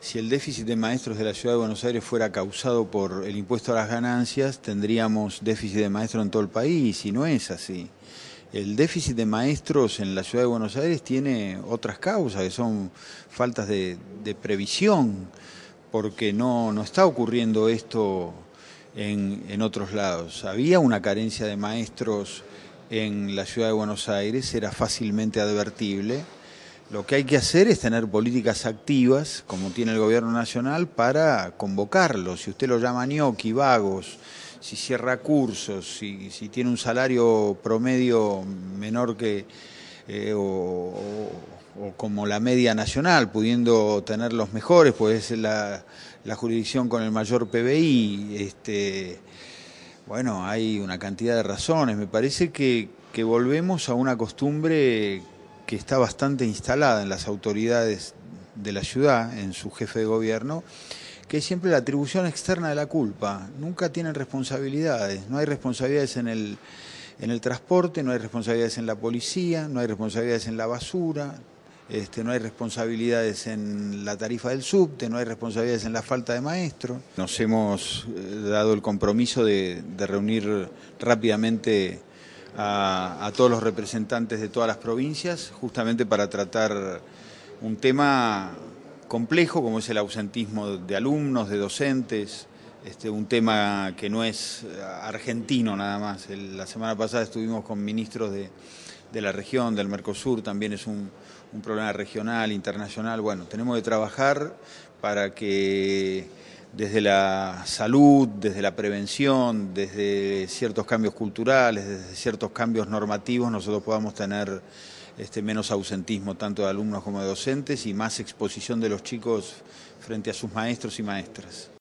Si el déficit de maestros de la Ciudad de Buenos Aires fuera causado por el impuesto a las ganancias, tendríamos déficit de maestros en todo el país y no es así. El déficit de maestros en la Ciudad de Buenos Aires tiene otras causas, que son faltas de, previsión, porque no, está ocurriendo esto en, en otros lados. Había una carencia de maestros en la Ciudad de Buenos Aires, era fácilmente advertible lo que hay que hacer es tener políticas activas, como tiene el gobierno nacional, para convocarlos. Si usted lo llama ñoqui, vagos, si cierra cursos, si, tiene un salario promedio menor que eh, o, como la media nacional, pudiendo tener los mejores, pues es la, jurisdicción con el mayor PBI. Este, bueno, hay una cantidad de razones. Me parece que, que volvemos a una costumbre que está bastante instalada en las autoridades de la ciudad, en su jefe de gobierno, que es siempre la atribución externa de la culpa. Nunca tienen responsabilidades, no hay responsabilidades en el, en el transporte, no hay responsabilidades en la policía, no hay responsabilidades en la basura, este, no hay responsabilidades en la tarifa del subte, no hay responsabilidades en la falta de maestro. Nos hemos eh, dado el compromiso de reunir rápidamente a, todos los representantes de todas las provincias, justamente para tratar un tema complejo como es el ausentismo de alumnos, de docentes, este, un tema que no es argentino nada más. la semana pasada estuvimos con ministros de, la región, del Mercosur, también es un, un problema regional, internacional. Bueno, tenemos que trabajar para que desde la salud, desde la prevención, desde ciertos cambios culturales, desde ciertos cambios normativos, nosotros podamos tener este, menos ausentismo tanto de alumnos como de docentes y más exposición de los chicos frente a sus maestros y maestras.